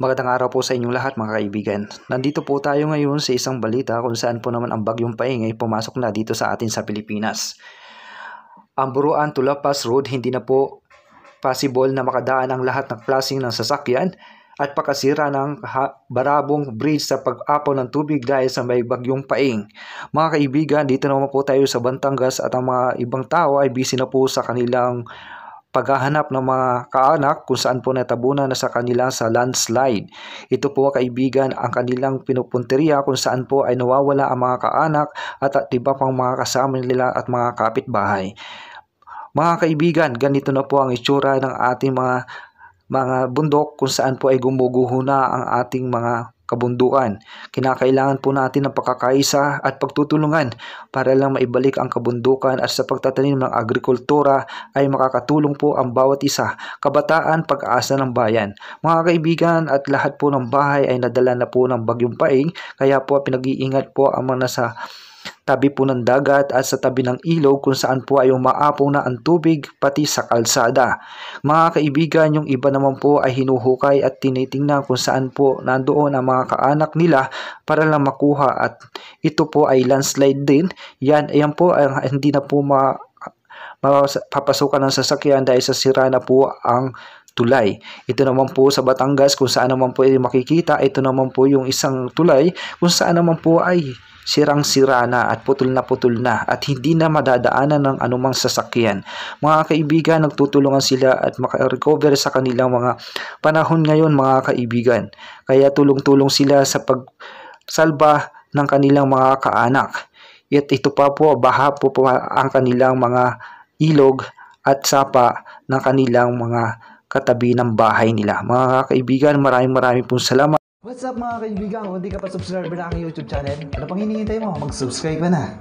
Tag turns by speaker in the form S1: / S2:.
S1: Magandang araw po sa inyong lahat mga kaibigan. Nandito po tayo ngayon sa isang balita kung saan po naman ang bagyong paing ay pumasok na dito sa atin sa Pilipinas. Ang Buruan to Lapas Road hindi na po possible na makadaan ang lahat ng klaseng ng sasakyan at pakasira ng Barabong Bridge sa pag-apaw ng tubig dahil sa may bagyong paing. Mga kaibigan, dito naman po tayo sa Bantangas at ang mga ibang tao ay busy na po sa kanilang paghahanap ng mga kaanak kung saan po natabunan na sa kanila sa landslide. Ito po kaibigan ang kanilang pinupunteriya kung saan po ay nawawala ang mga kaanak at, at iba pang mga kasama nila at mga kapitbahay. Mga kaibigan, ganito na po ang itsura ng ating mga mga bundok kung saan po ay gumuguho na ang ating mga kabundukan. Kinakailangan po natin ng pagkakaisa at pagtutulungan para lang maibalik ang kabundukan at sa pagtatanim ng agrikultura ay makakatulong po ang bawat isa, kabataan, pag-asa ng bayan. Mga kaibigan at lahat po ng bahay ay nadala na po ng bagyong paing kaya po pinag-iingat po ang mga nasa tabi po ng dagat at sa tabi ng ilog kung saan po ay umaapong na ang tubig pati sa kalsada. Mga kaibigan, yung iba naman po ay hinuhukay at tinitingnan kung saan po nandoon ang mga kaanak nila para lang makuha at ito po ay landslide din. Yan, ayan po, ay, ah, hindi na po ma mapapasukan ng sasakyan dahil sa na po ang tulay. Ito naman po sa Batangas kung saan naman po ay makikita, ito naman po yung isang tulay kung saan naman po ay sirang-sira na at putol na putol na at hindi na madadaanan ng anumang sasakyan. Mga kaibigan, nagtutulungan sila at makarecover sa kanilang mga panahon ngayon mga kaibigan. Kaya tulong-tulong sila sa pagsalba ng kanilang mga kaanak. Yet ito pa po, baha po, po ang kanilang mga ilog at sapa ng kanilang mga katabi ng bahay nila. Mga kaibigan, maraming maraming pong salamat. What's up mga kaibigan? Kung hindi ka pa subscriber na aking YouTube channel, ano pang hinihintay mo? Mag-subscribe ka na!